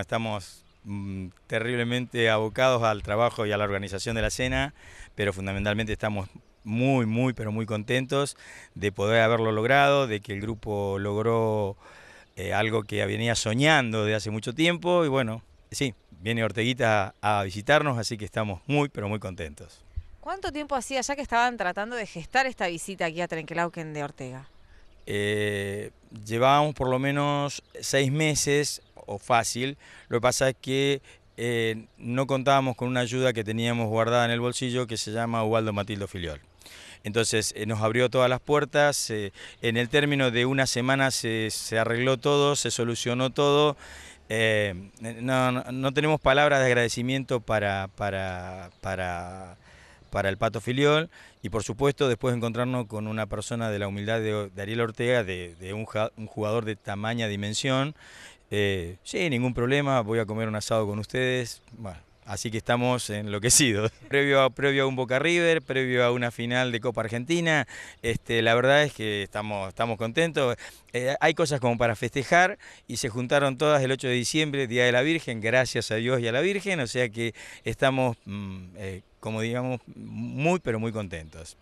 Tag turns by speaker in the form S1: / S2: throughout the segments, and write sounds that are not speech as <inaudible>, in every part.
S1: Estamos mm, terriblemente abocados al trabajo y a la organización de la cena, pero fundamentalmente estamos muy, muy, pero muy contentos de poder haberlo logrado, de que el grupo logró eh, algo que venía soñando de hace mucho tiempo y bueno, sí, viene Orteguita a visitarnos, así que estamos muy, pero muy contentos. ¿Cuánto tiempo hacía ya que estaban tratando de gestar esta visita aquí a Trenquelauquen de Ortega? Eh, llevábamos por lo menos seis meses o fácil. Lo que pasa es que eh, no contábamos con una ayuda que teníamos guardada en el bolsillo que se llama Ubaldo Matildo Filiol. Entonces eh, nos abrió todas las puertas, eh, en el término de una semana se, arregló todo, se solucionó todo. No, tenemos palabras de agradecimiento para, para, para para el Pato Filiol y por supuesto después encontrarnos con una persona de la humildad de, Ariel Ortega, de, un, un, jugador de tamaña dimensión, eh, sí, ningún problema, voy a comer un asado con ustedes. Bueno, así que estamos enloquecidos. <laughs> Previo a, previo a un Boca River, previo a una final de Copa Argentina, este, la verdad es que estamos, estamos contentos. Eh, hay cosas como para festejar y se juntaron todas el 8 de diciembre, Día de la Virgen, gracias a Dios y a la Virgen, o sea que estamos, mm, eh, como digamos, muy pero muy contentos.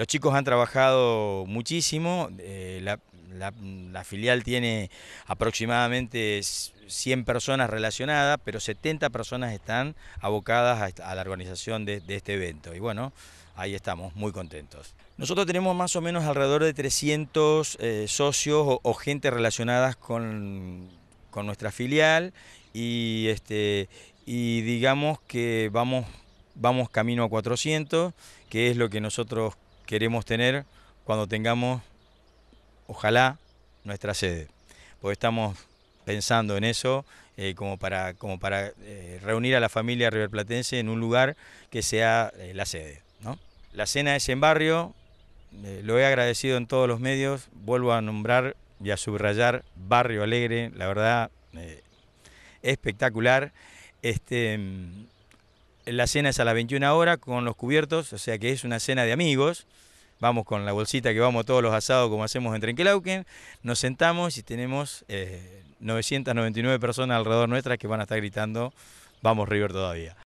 S1: Los chicos han trabajado muchísimo, eh, la, filial tiene aproximadamente 100 personas relacionadas, pero 70 personas están abocadas a, la organización de, este evento. Y bueno, ahí estamos, muy contentos. Nosotros tenemos más o menos alrededor de 300 eh, socios o, gente relacionadas con, nuestra filial este, y, digamos que vamos, vamos camino a 400, que es lo que nosotros queremos tener cuando tengamos, ojalá, nuestra sede. Porque estamos pensando en eso eh, como para, como para eh, reunir a la familia riverplatense en un lugar que sea eh, la sede. La cena es en barrio, lo he agradecido en todos los medios, vuelvo a nombrar y a subrayar Barrio Alegre, la verdad, espectacular. Este, mm, la cena es a las 21 horas con los cubiertos, o sea que es una cena de amigos vamos con la bolsita que vamos todos los asados como hacemos en Trenquelauquen, nos sentamos y tenemos 999 eh, personas alrededor nuestras que van a estar gritando, vamos River todavía.